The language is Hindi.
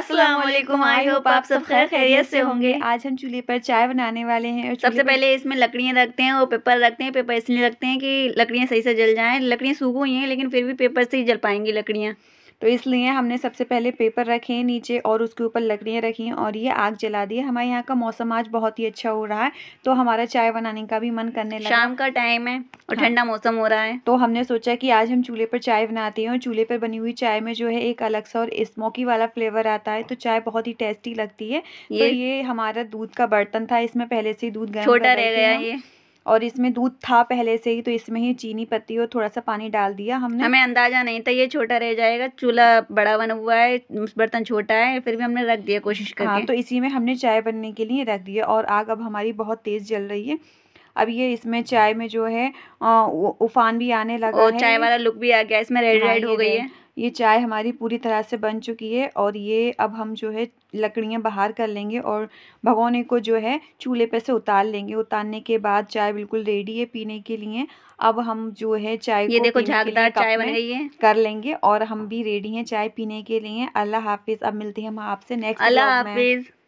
असलम आई होप आप सब खैर खैरियत से होंगे आज हम चूल्हे पर चाय बनाने वाले हैं सबसे पहले इसमें लकड़ियाँ रखते हैं और पेपर रखते हैं पेपर इसलिए रखते हैं कि लकड़ियाँ सही से जल जाएँ लकड़ियाँ सूख हुई हैं लेकिन फिर भी पेपर से ही जल पाएंगी लकड़ियाँ तो इसलिए हमने सबसे पहले पेपर रखे हैं नीचे और उसके ऊपर लकड़ियाँ रखी हैं और ये आग जला दी है हमारे यहाँ का मौसम आज बहुत ही अच्छा हो रहा है तो हमारा चाय बनाने का भी मन करने लगा शाम का टाइम है और हाँ। ठंडा हाँ। मौसम हो रहा है तो हमने सोचा कि आज हम चूल्हे पर चाय बनाते हैं और चूल्हे पर बनी हुई चाय में जो है एक अलग सा और स्मोकी वाला फ्लेवर आता है तो चाय बहुत ही टेस्टी लगती है तो ये तो ये हमारा दूध का बर्तन था इसमें पहले से दूध छोटा रह गया ये और इसमें दूध था पहले से ही तो इसमें ही चीनी पत्ती और थोड़ा सा पानी डाल दिया हमने हमें अंदाजा नहीं था ये छोटा रह जाएगा चूल्हा बड़ा बना हुआ है बर्तन छोटा है फिर भी हमने रख दिया कोशिश हाँ, करके हाँ, तो इसी में हमने चाय बनने के लिए रख दिया और आग अब हमारी बहुत तेज़ जल रही है अब ये इसमें चाय में जो है उफान भी आने लगा और चाय वाला लुक भी आ गया इसमें रेड हाँ, रेड हो गई है ये चाय हमारी पूरी तरह से बन चुकी है और ये अब हम जो है लकड़ियाँ बाहर कर लेंगे और भगोने को जो है चूल्हे पे से उतार लेंगे उतारने के बाद चाय बिल्कुल रेडी है पीने के लिए अब हम जो है चाय ये देखो झागदार चाय बन गई है कर लेंगे और हम भी रेडी हैं चाय पीने के लिए अल्लाह हाफिज़ अब मिलते हैं हम आपसे नेक्स्ट अल्लाह हाफिज़